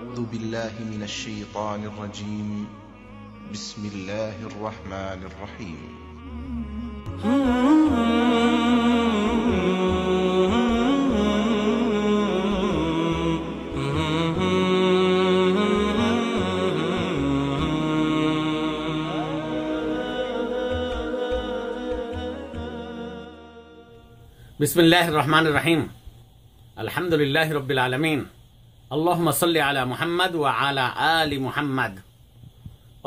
أعوذ بالله من الشيطان الرجيم بسم الله الرحمن الرحيم بسم الله الرحمن الرحيم الحمد لله رب العالمين আল্লাহ মাসাল্লি আলা মুহাম্মদ ও আলা আলী মুহাম্মদ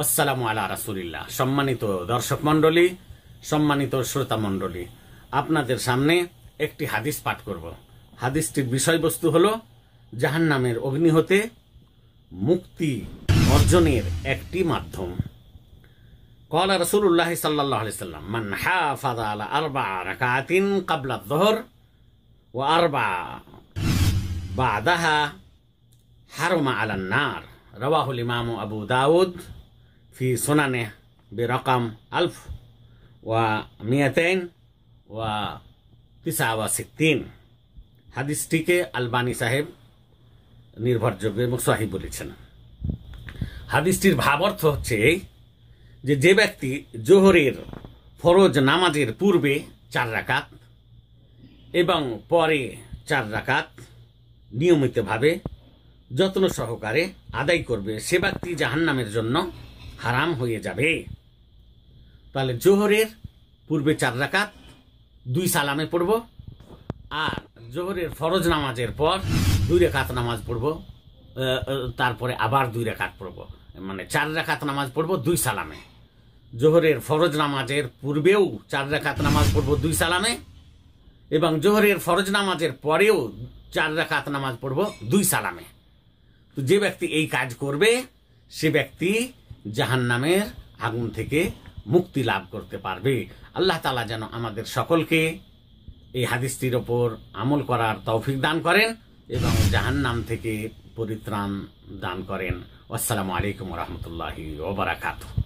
আসসালামু আলা রাসুলিল্লাহ সম্মানিত দর্শক মণ্ডলী সম্মানিত শ্রোতা মণ্ডলী আপনাদের সামনে একটি হাদিস পাঠ করব হাদিসটির বিষয়বস্তু হল জাহান্নামের অগ্নি হতে মুক্তি অর্জনের একটি মাধ্যম কলা رسول الله صلى الله ফাদা আলা من حافظ على أربع ركعات قبل الظهر وأربع بعدها হারমা আলান নার রওয়াহুল ইমাম আবু দাউদ ফি সোনানে বেরকম আলফ ওয়া মিয়াতেন ওয়া তিসা সিদ্দিন হাদিসটিকে আলবানি সাহেব নির্ভরযোগ্য এবং সহি বলেছেন হাদিসটির ভাব অর্থ হচ্ছে যে যে ব্যক্তি জোহরের ফরজ নামাজের পূর্বে চার রাকাত এবং পরে চার রাকাত নিয়মিতভাবে যত্ন সহকারে আদায় করবে সে ব্যক্তি জাহান্নামের জন্য হারাম হয়ে যাবে তাহলে জোহরের পূর্বে চার রাকাত দুই সালামে পড়ব আর জোহরের ফরজ নামাজের পর দুই রেখাত নামাজ পড়ব তারপরে আবার দুই রেখাত পড়ব মানে চার রেখাত নামাজ পড়ব দুই সালামে জোহরের ফরজ নামাজের পূর্বেও চার রেখাত নামাজ পড়ব দুই সালামে এবং জোহরের ফরজ নামাজের পরেও চার রেখাত নামাজ পড়ব দুই সালামে তো যে ব্যক্তি এই কাজ করবে সে ব্যক্তি জাহান নামের আগুন থেকে মুক্তি লাভ করতে পারবে আল্লাহ তালা যেন আমাদের সকলকে এই হাদিসটির ওপর আমল করার তৌফিক দান করেন এবং জাহান নাম থেকে পরিত্রাণ দান করেন আসসালামু আলাইকুম রহমতুল্লাহ ওবরাকাতু